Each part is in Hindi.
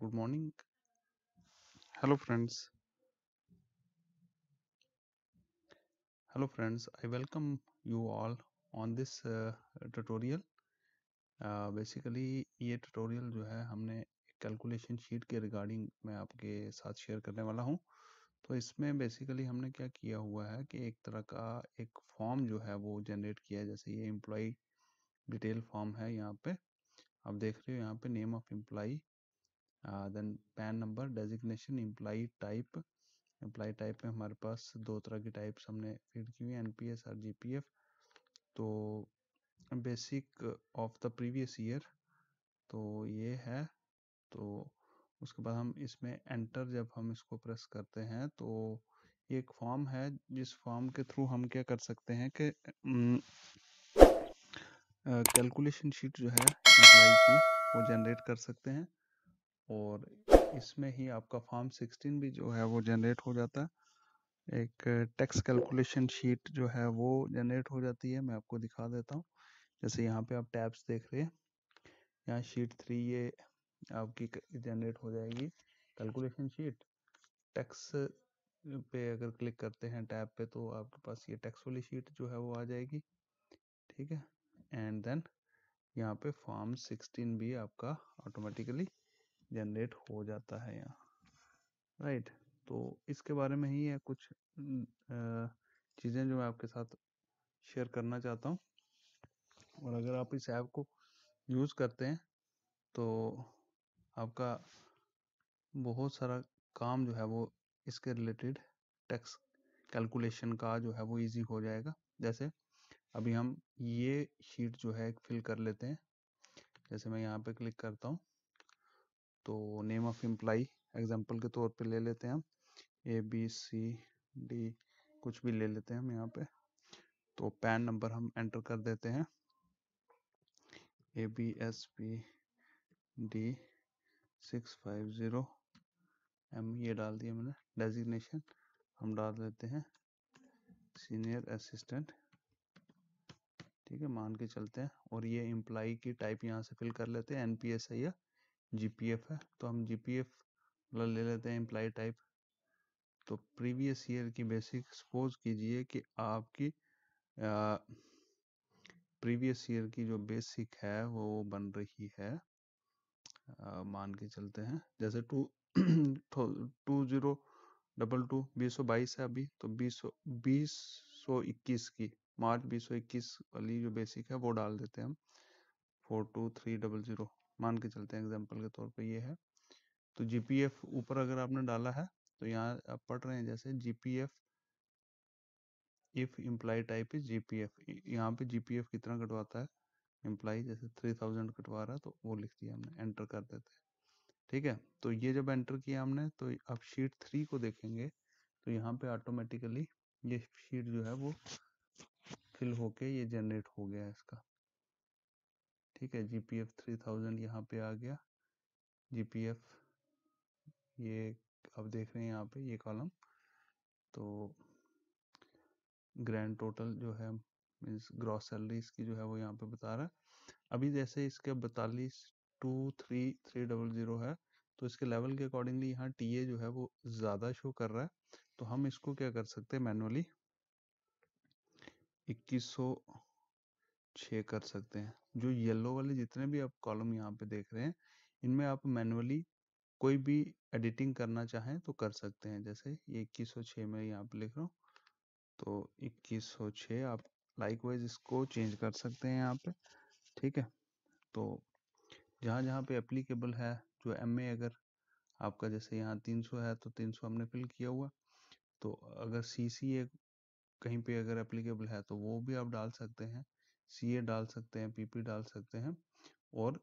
good morning hello friends hello friends I welcome you all on this tutorial basically ये ट्यूटोरियल जो है हमने कैलकुलेशन शीट के रिगार्डिंग मैं आपके साथ शेयर करने वाला हूं तो इसमें बेसिकली हमने क्या किया हुआ है कि एक तरह का एक फॉर्म जो है वो जनरेट किया है जैसे ये एम्प्लॉई डिटेल फॉर्म है यहाँ पे आप देख रहे हो यहाँ पे name of employee then PAN number designation employee type employee type में हमारे पास दो तरह की टाइप्स हमने फीड की हुई एन पी एस और जी पी एफ तो basic of the previous year तो ये है तो उसके बाद हम इसमें एंटर जब हम इसको प्रेस करते हैं तो एक फॉर्म है जिस फॉर्म के थ्रू हम क्या कर सकते हैं कि कैलकुलेशन शीट जो है एम्प्लाई की वो जनरेट कर सकते हैं और इसमें ही आपका फॉर्म 16 भी जो है वो जनरेट हो जाता है एक टैक्स कैलकुलेशन शीट जो है वो जनरेट हो जाती है मैं आपको दिखा देता हूँ जैसे यहाँ पे आप टैब्स देख रहे हैं यहाँ शीट थ्री ये आपकी जनरेट हो जाएगी कैलकुलेशन शीट टैक्स पे अगर क्लिक करते हैं टैब पे तो आपके पास ये टैक्स वाली शीट जो है वो आ जाएगी ठीक है एंड देन यहाँ पे फॉर्म 16 भी आपका ऑटोमेटिकली जनरेट हो जाता है यहाँ राइट तो इसके बारे में ही है कुछ चीज़ें जो मैं आपके साथ शेयर करना चाहता हूँ और अगर आप इस ऐप को यूज़ करते हैं तो आपका बहुत सारा काम जो है वो इसके रिलेटेड टैक्स कैलकुलेशन का जो है वो इजी हो जाएगा जैसे अभी हम ये शीट जो है फिल कर लेते हैं जैसे मैं यहाँ पे क्लिक करता हूँ तो नेम ऑफ एम्प्लाई एग्जाम्पल के तौर पे ले लेते हैं हम ए बी सी डी कुछ भी ले लेते हैं हम यहाँ पे तो पैन नंबर हम एंटर कर देते हैं A B S P D six five zero M ये डाल दिया मैंने डेजिग्नेशन हम डाल देते हैं सीनियर असिस्टेंट ठीक है मान के चलते हैं और ये एम्प्लाई की टाइप यहाँ से फिल कर लेते हैं एन पी एस आई या जीपीएफ है तो हम जीपीएफ ले लेते हैं एम्प्लाई टाइप तो प्रीवियस ईयर की बेसिक सपोज कीजिए कि आपकी प्रीवियस ईयर की जो बेसिक है वो बन रही है आ, मान के चलते हैं जैसे two two zero double two बीस सौ बाईस है अभी तो बीस बीस सौ इक्कीस की मार्च बीस सौ इक्कीस वाली जो बेसिक है वो डाल देते हैं हम four two three double zero मान के चलते हैं एग्जाम्पल के तौर पर ये है तो जी ऊपर अगर आपने डाला है तो यहाँ आप पढ़ रहे हैं जैसे GPF if employee type is G P F यहाँ पे जीपीएफ कितना कटवाता है इम्प्लाई जैसे थ्री थाउजेंड कटवा रहा है तो वो लिख दिया हमने एंटर कर देते हैं ठीक है तो ये जब एंटर किया हमने तो अब शीट थ्री को देखेंगे तो यहाँ पे ऑटोमेटिकली ये शीट जो है वो फिल होके ये जनरेट हो गया है इसका ठीक है G P F three thousand यहाँ पे आ गया जी पी एफ ये अब देख रहे हैं यहाँ पे ये कॉलम तो ग्रैंड टोटल जो है मीन्स ग्रॉस सैलरीज की जो है वो यहाँ पे बता रहा है अभी जैसे इसके बतालीस two three three double zero है तो इसके लेवल के अकॉर्डिंगली यहाँ टी ए जो है वो ज़्यादा शो कर रहा है तो हम इसको क्या कर सकते हैं मैनुअली इक्कीस सौ कर सकते हैं जो येलो वाले जितने भी आप कॉलम यहाँ पे देख रहे हैं इनमें आप मैनुअली कोई भी एडिटिंग करना चाहें तो कर सकते हैं जैसे ये इक्कीस सौ छः में यहाँ पे लिख रहा हूँ तो इक्कीस सौ छः आप लाइक वाइज इसको चेंज कर सकते हैं यहाँ पे ठीक है तो जहाँ जहाँ पे एप्लीकेबल है जो एम अगर आपका जैसे यहाँ 300 है तो 300 हमने फिल किया हुआ तो अगर सी सी कहीं पे अगर एप्लीकेबल है तो वो भी आप डाल सकते हैं सी डाल सकते हैं पीपी डाल सकते हैं और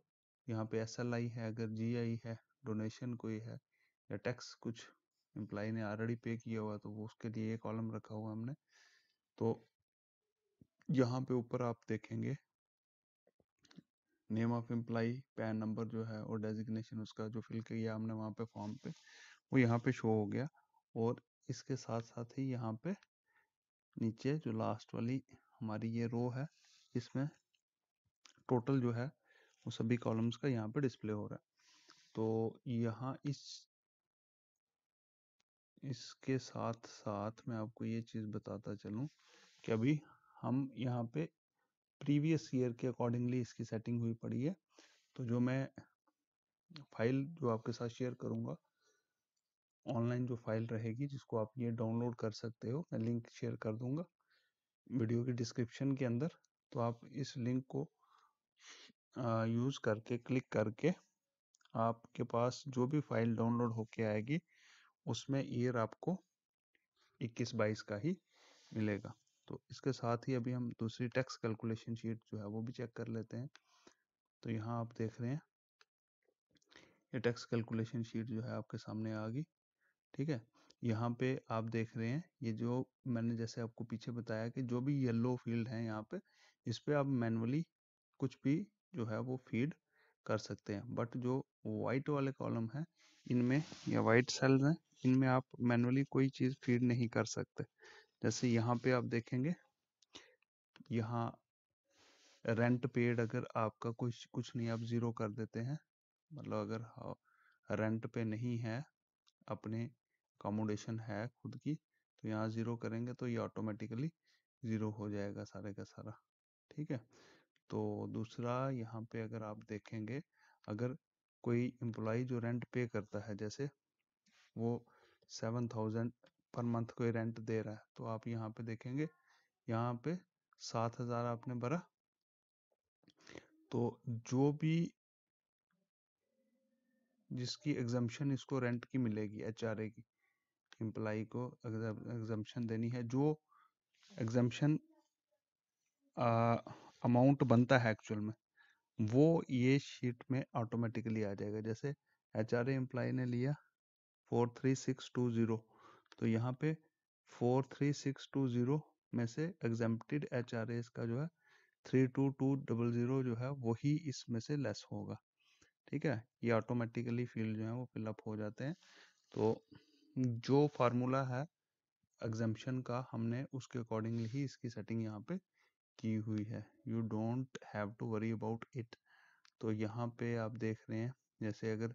यहाँ पे एस है अगर जी है डोनेशन कोई है या टैक्स कुछ एम्प्लाई ने ऑलरेडी पे किया हुआ तो वो उसके लिए एक कॉलम रखा हुआ हमने तो यहाँ पे ऊपर आप देखेंगे name of employee PAN number जो है और डेजिग्नेशन उसका जो फिल किया हमने वहाँ पे फॉर्म पे वो यहाँ पे शो हो गया और इसके साथ साथ ही यहाँ पे नीचे जो लास्ट वाली हमारी ये रो है इसमें टोटल जो है वो सभी कॉलम्स का यहाँ पे डिस्प्ले हो रहा है तो यहाँ इस इसके साथ साथ मैं आपको ये चीज़ बताता चलूँ कि अभी हम यहाँ पे प्रीवियस ईयर के अकॉर्डिंगली इसकी सेटिंग हुई पड़ी है तो जो मैं फाइल जो आपके साथ शेयर करूँगा ऑनलाइन जो फाइल रहेगी जिसको आप ये डाउनलोड कर सकते हो मैं लिंक शेयर कर दूंगा वीडियो के डिस्क्रिप्शन के अंदर तो आप इस लिंक को यूज़ करके क्लिक करके आपके पास जो भी फाइल डाउनलोड होके आएगी उसमें ईयर आपको 21 बाईस का ही मिलेगा तो इसके साथ ही अभी हम दूसरी टैक्स कैलकुलेशन शीट जो है वो भी चेक कर लेते हैं तो यहाँ आप देख रहे हैं ये टैक्स कैलकुलेशन शीट जो है आपके सामने आ गई ठीक है यहाँ पे आप देख रहे हैं ये जो मैंने जैसे आपको पीछे बताया कि जो भी येलो फील्ड है यहाँ पे इस पर आप मैनुअली कुछ भी जो है वो फीड कर सकते हैं बट जो वाइट वाले कॉलम है इनमें या वाइट सेल्स हैं इनमें आप मैनुअली कोई चीज़ फीड नहीं कर सकते जैसे यहाँ पे आप देखेंगे यहाँ रेंट पेड अगर आपका कुछ कुछ नहीं आप ज़ीरो कर देते हैं मतलब अगर रेंट पे नहीं है अपने अकोमोडेशन है खुद की तो यहाँ ज़ीरो करेंगे तो ये ऑटोमेटिकली ज़ीरो हो जाएगा सारे का सारा ठीक है तो दूसरा यहाँ पे अगर आप देखेंगे अगर कोई एम्प्लॉ जो रेंट पे करता है जैसे वो सेवन थाउजेंड पर मंथ कोई रेंट दे रहा है तो आप यहाँ पे देखेंगे यहाँ पे सात हजार आपने भरा तो जो भी जिसकी एग्जाम्शन इसको रेंट की मिलेगी एच की एम्प्लॉ को एग्जाम्शन देनी है जो एग्जाम्शन अमाउंट बनता है एक्चुअल में वो ये शीट में ऑटोमेटिकली आ जाएगा जैसे एच आर एम्प्लाई ने लिया four three six two zero तो यहाँ पे four three six two zero में से एग्जाम्प्टेड एच आर एस का जो है three two two double zero जो है वही इसमें से लेस होगा ठीक है ये ऑटोमेटिकली फील्ड जो है वो फिलअप हो जाते हैं तो जो फार्मूला है एग्जाम्पन का हमने उसके अकॉर्डिंगली ही इसकी सेटिंग यहाँ पे की हुई है you don't have to worry about it तो यहाँ पे आप देख रहे हैं जैसे अगर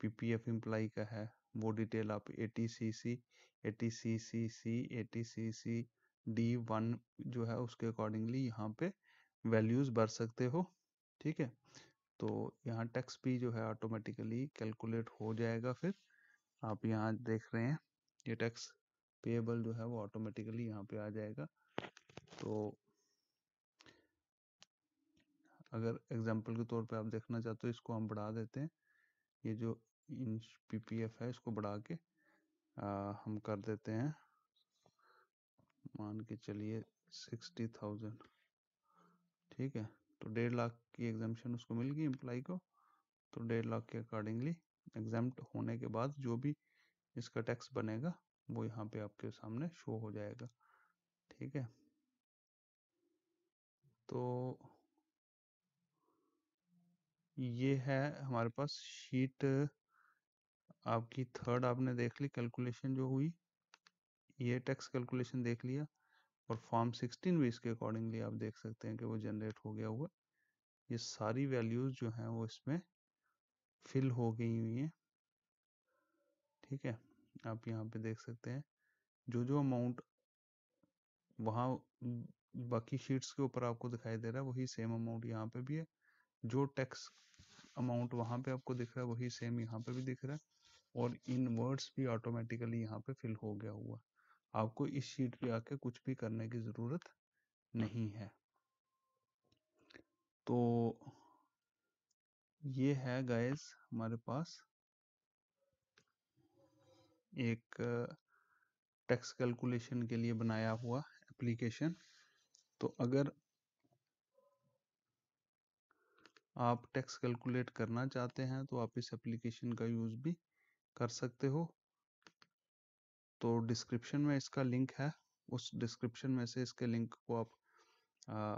पी पी एफ एम्प्लाई का है वो डिटेल आप A T C C A T C C C A T C C D one जो है उसके अकॉर्डिंगली यहाँ पे वैल्यूज भर सकते हो ठीक है तो यहाँ टैक्स भी जो है ऑटोमेटिकली कैलकुलेट हो जाएगा फिर आप यहाँ देख रहे हैं ये टैक्स पेएबल जो है वो ऑटोमेटिकली यहाँ पे आ जाएगा तो अगर एग्जाम्पल के तौर पे आप देखना चाहते हो इसको हम बढ़ा देते हैं ये जो इंच पी है इसको बढ़ा के आ, हम कर देते हैं मान के चलिए सिक्सटी थाउजेंड ठीक है तो डेढ़ लाख की एग्जामेशन उसको मिल गई एम्प्लाई को तो डेढ़ लाख के अकॉर्डिंगली एग्जाम होने के बाद जो भी इसका टैक्स बनेगा वो यहाँ पे आपके सामने शो हो जाएगा ठीक है तो ये है हमारे पास शीट आपकी थर्ड आपने देख ली कैलकुलेशन जो हुई ये टैक्स कैलकुलेशन देख लिया और फॉर्म 16 भी इसके अकॉर्डिंगली आप देख सकते हैं कि वो जनरेट हो गया हुआ ये सारी वैल्यूज जो हैं वो इसमें फिल हो गई हुई हैं ठीक है आप यहाँ पे देख सकते हैं जो जो अमाउंट वहाँ बाकी शीट्स के ऊपर आपको दिखाई दे रहा है वही सेम अमाउंट यहाँ पे भी है जो टैक्स अमाउंट वहां पे आपको दिख रहा है वही सेम यहाँ पे भी दिख रहा है और इन वर्ड्स भी ऑटोमेटिकली यहाँ पे फिल हो गया हुआ आपको इस शीट पे आके कुछ भी करने की ज़रूरत नहीं है तो ये है गाइस हमारे पास एक टैक्स uh, कैलकुलेशन के लिए बनाया हुआ एप्लीकेशन तो अगर आप टैक्स कैलकुलेट करना चाहते हैं तो आप इस एप्लीकेशन का यूज़ भी कर सकते हो तो डिस्क्रिप्शन में इसका लिंक है उस डिस्क्रिप्शन में से इसके लिंक को आप आ,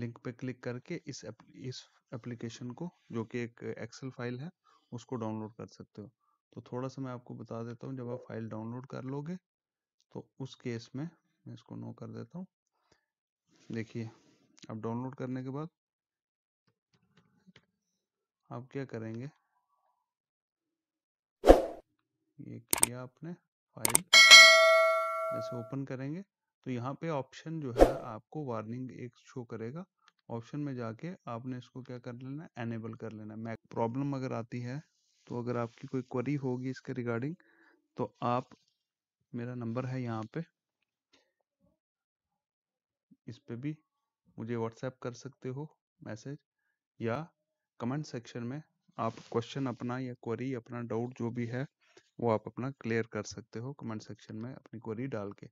लिंक पे क्लिक करके इस एप, इस एप्लीकेशन को जो कि एक एक्सेल फाइल है उसको डाउनलोड कर सकते हो तो थोड़ा सा मैं आपको बता देता हूँ जब आप फाइल डाउनलोड कर लोगे तो उस केस में मैं इसको नो कर देता हूँ देखिए अब डाउनलोड करने के बाद अब क्या करेंगे ये किया आपने फाइल ऐसे ओपन करेंगे तो यहाँ पे ऑप्शन जो है आपको वार्निंग एक शो करेगा ऑप्शन में जाके आपने इसको क्या कर लेना है एनेबल कर लेना मैक प्रॉब्लम अगर आती है तो अगर आपकी कोई क्वेरी होगी इसके रिगार्डिंग तो आप मेरा नंबर है यहाँ पे इस पे भी मुझे व्हाट्सएप कर सकते हो मैसेज या कमेंट सेक्शन में आप क्वेश्चन अपना या क्वेरी अपना डाउट जो भी है वो आप अपना क्लियर कर सकते हो कमेंट सेक्शन में अपनी क्वेरी डाल के